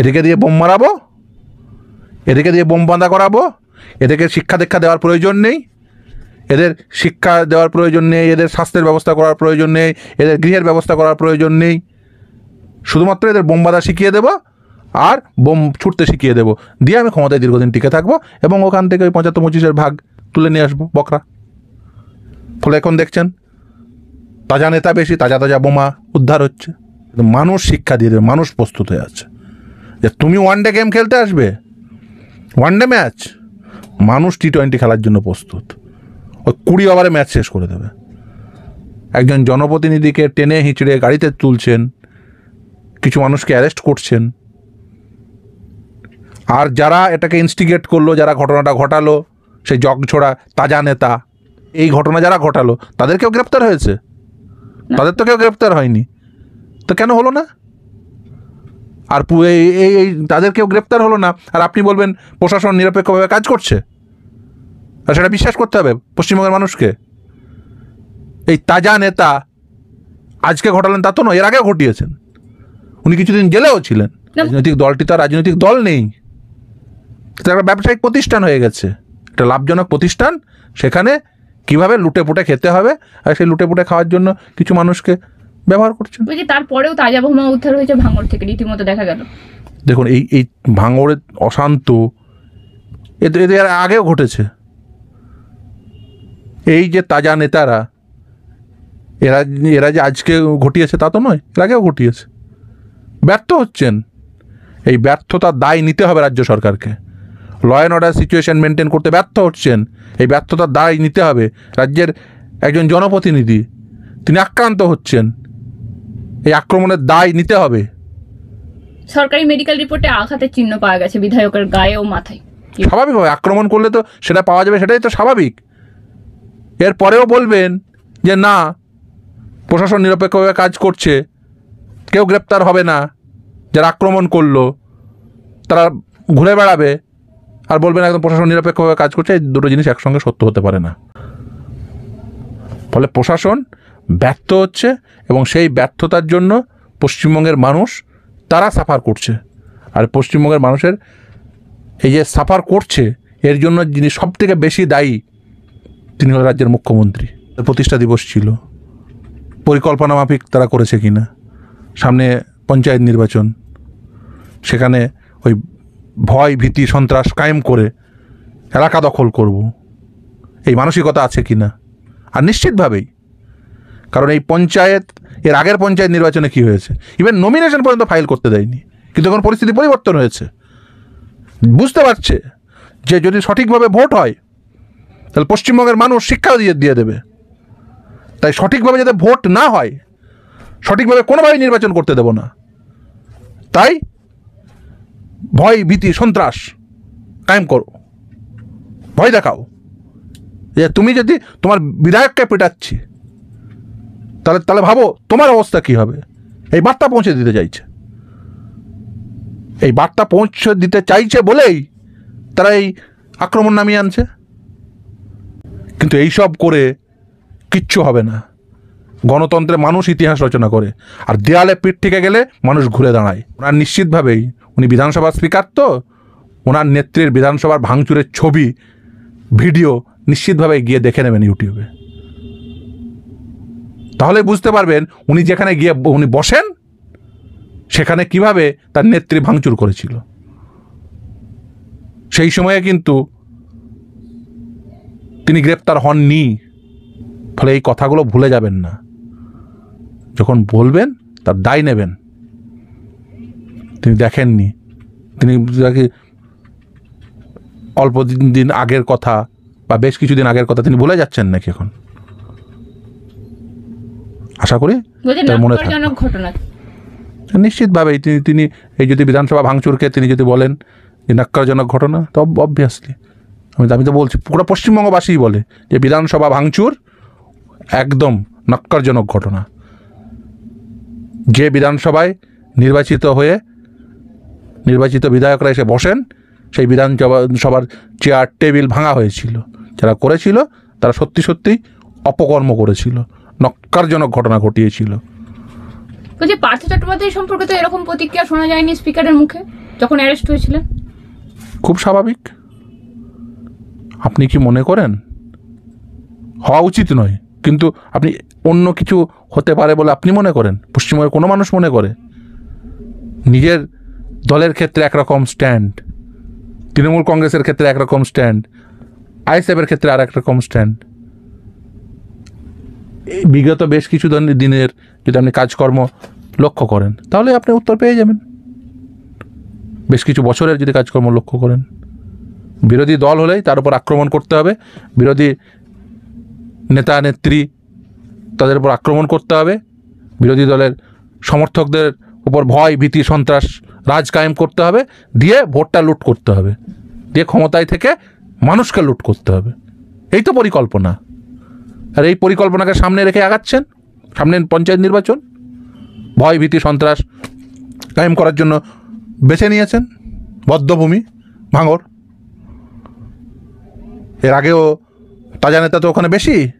এটাকে দিয়ে বোম মারাবো এটাকে দিয়ে বোম বাঁধা করাবো এদেরকে শিক্ষা দীক্ষা দেওয়ার প্রয়োজন নেই এদের শিক্ষা দেওয়ার প্রয়োজন নেই এদের স্বাস্থ্যের ব্যবস্থা করার প্রয়োজন নেই এদের গৃহের ব্যবস্থা করার প্রয়োজন নেই শুধুমাত্র এদের বোম বাঁধা শিখিয়ে দেবো আর বোম ছুটতে শিখিয়ে দেবো দিয়ে আমি ক্ষমতায় দীর্ঘদিন টিকে থাকবো এবং ওখান থেকে ওই পঁচাত্তর পঁচিশের ভাগ তুলে নিয়ে আসবো বকরা ফলে এখন দেখছেন তাজা নেতা বেশি তাজা তাজা বোমা উদ্ধার হচ্ছে মানুষ শিক্ষা দিয়ে দেবে মানুষ প্রস্তুত হয়ে আছে যে তুমি ওয়ান ডে গেম খেলতে আসবে ওয়ান ডে ম্যাচ মানুষ টি টোয়েন্টি খেলার জন্য প্রস্তুত ওই কুড়ি ওভারে ম্যাচ শেষ করে দেবে একজন জনপ্রতিনিধিকে টেনে হিঁচড়ে গাড়িতে তুলছেন কিছু মানুষকে অ্যারেস্ট করছেন আর যারা এটাকে ইনস্টিগেট করলো যারা ঘটনাটা ঘটালো সেই জগছড়া তাজা নেতা এই ঘটনা যারা ঘটালো তাদেরকেও গ্রেপ্তার হয়েছে তাদের তো কেউ গ্রেপ্তার হয়নি তো কেন হলো না আর এই এই তাদেরকেও গ্রেপ্তার হলো না আর আপনি বলবেন প্রশাসন নিরপেক্ষভাবে কাজ করছে আর সেটা বিশ্বাস করতে হবে পশ্চিমবঙ্গের মানুষকে এই তাজা নেতা আজকে ঘটালেন তা তো নয় এর আগেও ঘটিয়েছেন উনি কিছুদিন জেলেও ছিলেন রাজনৈতিক দলটি তো রাজনৈতিক দল নেই এটা একটা ব্যবসায়িক প্রতিষ্ঠান হয়ে গেছে একটা লাভজনক প্রতিষ্ঠান সেখানে কিভাবে লুটে পুটে খেতে হবে আর সেই লুটে পুটে খাওয়ার জন্য কিছু মানুষকে ব্যবহার করছেন ওই যে তারপরেও তাজা বোমা উদ্ধার হয়েছে ভাঙর থেকে রীতিমতো দেখা গেল দেখুন এই এই ভাঙড়ের অশান্ত এতে এদের আগেও ঘটেছে এই যে তাজা নেতারা এরা এরা যে আজকে ঘটিয়েছে তা তো নয় এর আগেও ঘটিয়েছে ব্যর্থ হচ্ছেন এই ব্যর্থতার দায় নিতে হবে রাজ্য সরকারকে law and order situation maintain করতে ব্যর্থ হচ্ছেন এই ব্যর্থতার দায় নিতে হবে রাজ্যের একজন জনপ্রতিনিধি তিনি আক্রান্ত হচ্ছেন এই আক্রমণের দায় নিতে হবে সরকারি মেডিকেল রিপোর্টে আঘাতের চিহ্ন পাওয়া গেছে বিধায়কের গায়ে ও মাথায় স্বাভাবিক হয় আক্রমণ করলে তো সেটা পাওয়া যাবে সেটাই তো স্বাভাবিক এরপরেও বলবেন যে না প্রশাসন নিরপেক্ষভাবে কাজ করছে কেউ গ্রেপ্তার হবে না যারা আক্রমণ করলো তারা ঘুরে বেড়াবে আর বলবেন একদম প্রশাসন নিরপেক্ষভাবে কাজ করছে এই দুটো জিনিস একসঙ্গে সত্য হতে পারে না ফলে প্রশাসন ব্যর্থ হচ্ছে এবং সেই ব্যর্থতার জন্য পশ্চিমবঙ্গের মানুষ তারা সাফার করছে আর পশ্চিমবঙ্গের মানুষের এই যে সাফার করছে এর জন্য যিনি সবথেকে বেশি দায়ী তিনি হল রাজ্যের মুখ্যমন্ত্রী প্রতিষ্ঠা দিবস ছিল পরিকল্পনা মাফিক তারা করেছে কি না সামনে পঞ্চায়েত নির্বাচন সেখানে ওই ভয় ভীতি সন্ত্রাস কায়েম করে এলাকা দখল করব এই মানসিকতা আছে কি না আর নিশ্চিতভাবেই কারণ এই পঞ্চায়েত এর আগের পঞ্চায়েত নির্বাচনে কি হয়েছে ইভেন নমিনেশন পর্যন্ত ফাইল করতে দেয়নি কিন্তু এখন পরিস্থিতি পরিবর্তন হয়েছে বুঝতে পারছে যে যদি সঠিকভাবে ভোট হয় তাহলে পশ্চিমবঙ্গের মানুষ শিক্ষা দিয়ে দিয়ে দেবে তাই সঠিকভাবে যাতে ভোট না হয় সঠিকভাবে কোনোভাবে নির্বাচন করতে দেব না তাই ভয় ভীতি সন্ত্রাস কায়েম করো ভয় দেখাও যে তুমি যদি তোমার বিধায়ককে পেটাচ্ছি তাহলে তাহলে ভাবো তোমার অবস্থা কী হবে এই বার্তা পৌঁছে দিতে চাইছে এই বার্তা পৌঁছে দিতে চাইছে বলেই তারা এই আক্রমণ নামিয়ে আনছে কিন্তু এইসব করে কিচ্ছু হবে না গণতন্ত্রে মানুষ ইতিহাস রচনা করে আর দেয়ালে পিঠ থেকে গেলে মানুষ ঘুরে দাঁড়ায় ওনার নিশ্চিতভাবেই উনি বিধানসভার স্পিকার তো ওনার নেত্রীর বিধানসভার ভাঙচুরের ছবি ভিডিও নিশ্চিতভাবে গিয়ে দেখে নেবেন ইউটিউবে তাহলে বুঝতে পারবেন উনি যেখানে গিয়ে উনি বসেন সেখানে কিভাবে তার নেত্রী ভাঙচুর করেছিল সেই সময়ে কিন্তু তিনি গ্রেপ্তার হননি ফলে এই কথাগুলো ভুলে যাবেন না যখন বলবেন তার দায় নেবেন তিনি দেখেননি তিনি অল্প দিন আগের কথা বা বেশ কিছুদিন আগের কথা তিনি ভুলে যাচ্ছেন নাকি এখন আশা করি তার মনে থাকে ঘটনা নিশ্চিতভাবে তিনি তিনি এই যদি বিধানসভা ভাঙচুরকে তিনি যদি বলেন যে নাক্কারজনক ঘটনা তো অবভিয়াসলি আমি আমি তো বলছি পুরো পশ্চিমবঙ্গবাসীই বলে যে বিধানসভা ভাঙচুর একদম নাক্কারজনক ঘটনা যে বিধানসভায় নির্বাচিত হয়ে নির্বাচিত বিধায়করা এসে বসেন সেই বিধানসভা চেয়ার টেবিল ভাঙা হয়েছিল যারা করেছিল তারা সত্যি সত্যি অপকর্ম করেছিল নক্কারজনক ঘটনা ঘটিয়েছিল বলছি পার্থ চট্টোপাধ্যায় সম্পর্কে তো এরকম প্রতিক্রিয়া শোনা যায়নি স্পিকারের মুখে যখন অ্যারেস্ট হয়েছিলেন খুব স্বাভাবিক আপনি কি মনে করেন হওয়া উচিত নয় কিন্তু আপনি অন্য কিছু হতে পারে বলে আপনি মনে করেন পশ্চিমবঙ্গের কোনো মানুষ মনে করে নিজের দলের ক্ষেত্রে একরকম স্ট্যান্ড তৃণমূল কংগ্রেসের ক্ষেত্রে একরকম স্ট্যান্ড আইএসএফের ক্ষেত্রে আর একরকম স্ট্যান্ড বিগত বেশ কিছু দিনের যদি আপনি কাজকর্ম লক্ষ্য করেন তাহলে আপনি উত্তর পেয়ে যাবেন বেশ কিছু বছরের যদি কাজকর্ম লক্ষ্য করেন বিরোধী দল হলেই তার উপর আক্রমণ করতে হবে বিরোধী নেতা নেত্রী তাদের উপর আক্রমণ করতে হবে বিরোধী দলের সমর্থকদের উপর ভয় ভীতি সন্ত্রাস রাজ কায়েম করতে হবে দিয়ে ভোটটা লুট করতে হবে দিয়ে ক্ষমতায় থেকে মানুষকে লুট করতে হবে এই তো পরিকল্পনা আর এই পরিকল্পনাকে সামনে রেখে আগাচ্ছেন সামনে পঞ্চায়েত নির্বাচন ভয় ভীতি সন্ত্রাস কায়েম করার জন্য বেছে নিয়েছেন বদ্ধভূমি ভাঙর এর আগেও তাজা নেতা তো ওখানে বেশি